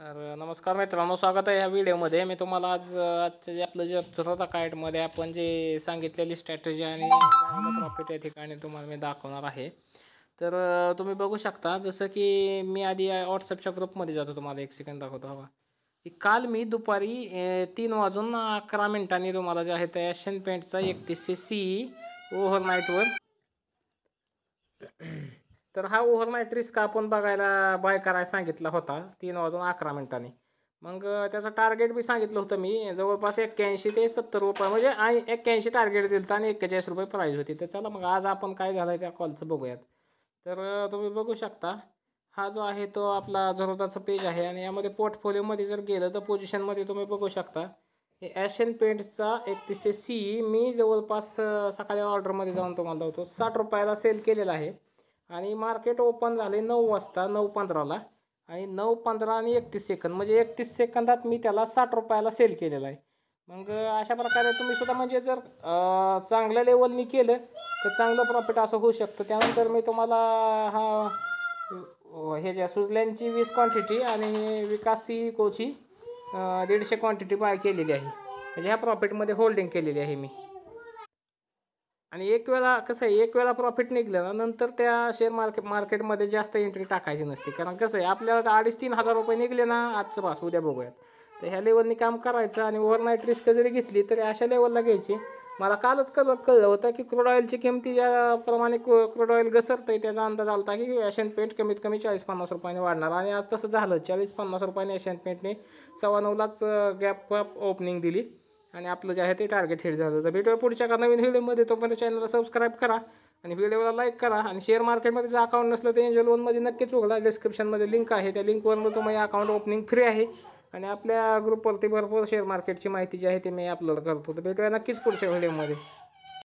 तर नमस्कार मित्रांनो स्वागत आहे या व्हिडिओमध्ये मी तुम्हाला आज आजच्या जे आपलं जे स्वतः कायटमध्ये आपण जे सांगितलेली स्ट्रॅटेजी आणि प्रॉफिट या ठिकाणी तुम्हाला मी दाखवणार आहे तर तुम्ही बघू शकता जसं की मी आधी व्हॉट्सअपच्या ग्रुपमध्ये जातो तुम्हाला एक सेकंड दाखवतो हवा की काल मी दुपारी तीन वाजून अकरा मिनिटांनी तुम्हाला जे आहे त्या एशियन पेंटचा एकतीसशे सी नाईटवर तर हा ओव्हरनाईट रिस्क आपण बघायला बाय करायला सांगितला होता तीन वाजून अकरा मिनिटांनी मग त्याचं टार्गेट बी सांगितलं होतं मी जवळपास एक्क्याऐंशी ते सत्तर रुपये म्हणजे आणि एक्क्याऐंशी टार्गेट दिलं आणि एक्केचाळीस रुपये प्राईज होती तर चला मग आज आपण काय झालं त्या कॉलचं बघूयात तर तुम्ही बघू शकता हा जो आहे तो आपला झरोदाचा पेज आहे आणि यामध्ये पोर्टफोलिओमध्ये जर गेलं तर पोझिशनमध्ये तुम्ही बघू शकता हे ॲशियन पेंट्सचा एकतीसशे सी मी जवळपास सकाळी ऑर्डरमध्ये जाऊन तुम्हाला लावतो साठ रुपयाला सेल केलेला आहे आणि मार्केट ओपन झाले नऊ वाजता नऊ पंधराला आणि नऊ पंधरा आणि एकतीस सेकंद म्हणजे एकतीस सेकंदात मी त्याला साठ रुपयाला सेल केलेला आहे मग अशा प्रकारे तुम्ही सुद्धा म्हणजे जर चांगल्या लेवलनी केलं तर चांगलं प्रॉफिट असं होऊ शकतं त्यानंतर मी तुम्हाला हा हे ज्या सुजल्यांची वीस क्वांटिटी आणि विकासी कोची दीडशे क्वांटिटी बाय केलेली आहे म्हणजे ह्या प्रॉफिटमध्ये होल्डिंग केलेली आहे मी आणि एक वेळा कसं आहे एक वेळा प्रॉफिट निघलं ना नंतर त्या शेअर मार्केट मार्केटमध्ये जास्त एंट्री टाकायची नसते कारण कसं आहे आपल्याला अडीच तीन हजार रुपये निघले ना आजचं पास उद्या बघूयात तर ह्या लेवलनी काम करायचं आणि ओव्हरनाईट रिस्क जरी घेतली तरी अशा लेवलला घ्यायची मला कालच कळ कळलं होतं की क्रूड ऑइलची किमती ज्याप्रमाणे क्रूड ऑइल घसरतं आहे त्याचा अंदाज आला होता की एशियन पेंट कमीत कमी चाळीस पन्नास रुपयाने वाढणार आणि आज तसं झालं चाळीस पन्नास रुपयाने एशियन पेंटने सव्वा नऊलाच गॅप ओपनिंग दिली आणि आपलं जे आहे ते टार्गेट हिट झालं तर भेटूया पुढच्या का नवीन व्हिडिओमध्ये तोपर्यंत चॅनलला सबस्क्राईब करा आणि व्हिडिओला लाईक करा आणि शेअर मार्केटमध्ये जर अकाउंट नसलं तर एंजल लोनमध्ये नक्कीच उघडा डिस्क्रिप्शनमध्ये लिंक आहे त्या लिंकवर तुम्हाला अकाउंट ओपनिंग फ्री आहे आणि आपल्या ग्रुपवरती भरपूर शेअर मार्केटची माहिती जी आहे ती मी आपल्याला करतो तर भेटूया नक्कीच पुढच्या व्हिडिओमध्ये